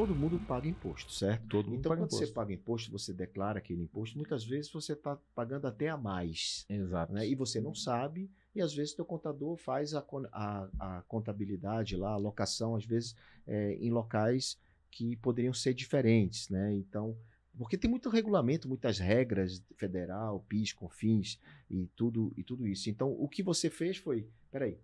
todo mundo paga imposto, certo? Todo mundo então, paga quando imposto. você paga imposto, você declara aquele imposto, muitas vezes você está pagando até a mais. Exato. Né? E você não sabe, e às vezes o contador faz a, a, a, contabilidade lá, a locação, às vezes, é, em locais que poderiam ser diferentes, né? Então, porque tem muito regulamento, muitas regras federal, PIS, CONFINS e tudo e tudo isso. Então, o que você fez foi, peraí,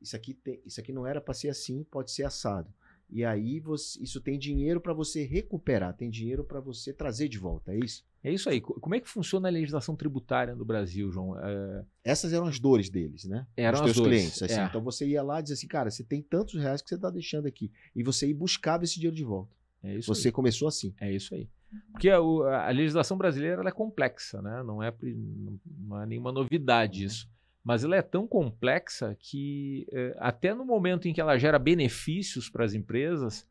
isso aqui tem, isso aqui não era para ser assim, pode ser assado. E aí você, isso tem dinheiro para você recuperar, tem dinheiro para você trazer de volta, é isso? É isso aí. Como é que funciona a legislação tributária no Brasil, João? É... Essas eram as dores deles, né? Eram Os teus as dores. clientes. Assim. É. Então você ia lá e dizia assim, cara, você tem tantos reais que você está deixando aqui. E você ia buscava esse dinheiro de volta. É isso você aí. começou assim. É isso aí. Porque a, a legislação brasileira é complexa, né? Não é, não é nenhuma novidade uhum. isso mas ela é tão complexa que eh, até no momento em que ela gera benefícios para as empresas,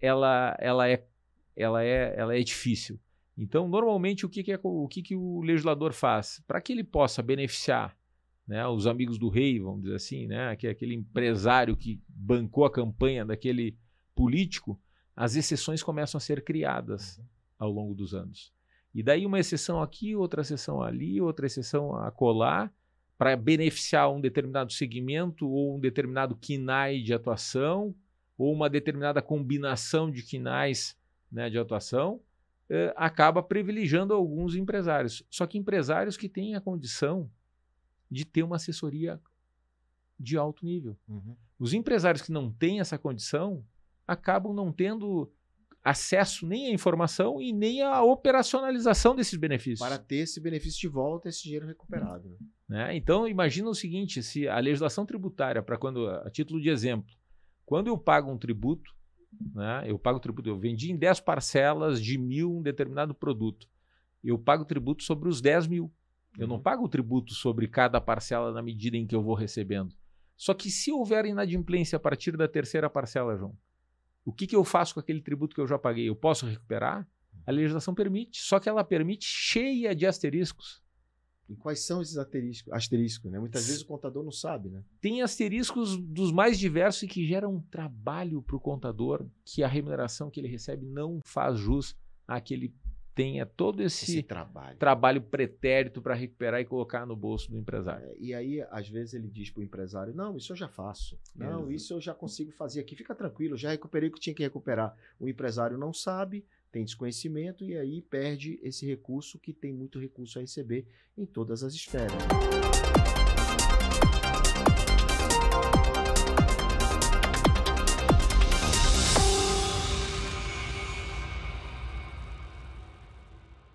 ela, ela, é, ela, é, ela é difícil. Então, normalmente, o que, que é, o, que, que o legislador faz? Para que ele possa beneficiar né, os amigos do rei, vamos dizer assim, né, que é aquele empresário que bancou a campanha daquele político, as exceções começam a ser criadas uhum. ao longo dos anos. E daí uma exceção aqui, outra exceção ali, outra exceção a colar, para beneficiar um determinado segmento ou um determinado quinai de atuação ou uma determinada combinação de quinais né, de atuação, eh, acaba privilegiando alguns empresários. Só que empresários que têm a condição de ter uma assessoria de alto nível. Uhum. Os empresários que não têm essa condição acabam não tendo acesso nem à informação e nem à operacionalização desses benefícios. Para ter esse benefício de volta, esse dinheiro recuperado. Né? né? Então, imagina o seguinte: se a legislação tributária, para quando, a título de exemplo, quando eu pago um tributo, né, eu pago tributo, eu vendi em 10 parcelas de mil um determinado produto. Eu pago tributo sobre os 10 mil. Eu não uhum. pago o tributo sobre cada parcela na medida em que eu vou recebendo. Só que se houver inadimplência a partir da terceira parcela, João, o que, que eu faço com aquele tributo que eu já paguei? Eu posso recuperar? A legislação permite, só que ela permite cheia de asteriscos. E quais são esses asteriscos? asteriscos né? Muitas vezes o contador não sabe, né? Tem asteriscos dos mais diversos e que geram um trabalho para o contador que a remuneração que ele recebe não faz jus àquele tenha todo esse, esse trabalho. trabalho pretérito para recuperar e colocar no bolso do empresário. É, e aí, às vezes, ele diz para o empresário: Não, isso eu já faço. Não, isso eu já consigo fazer aqui. Fica tranquilo, já recuperei o que tinha que recuperar. O empresário não sabe, tem desconhecimento e aí perde esse recurso que tem muito recurso a receber em todas as esferas.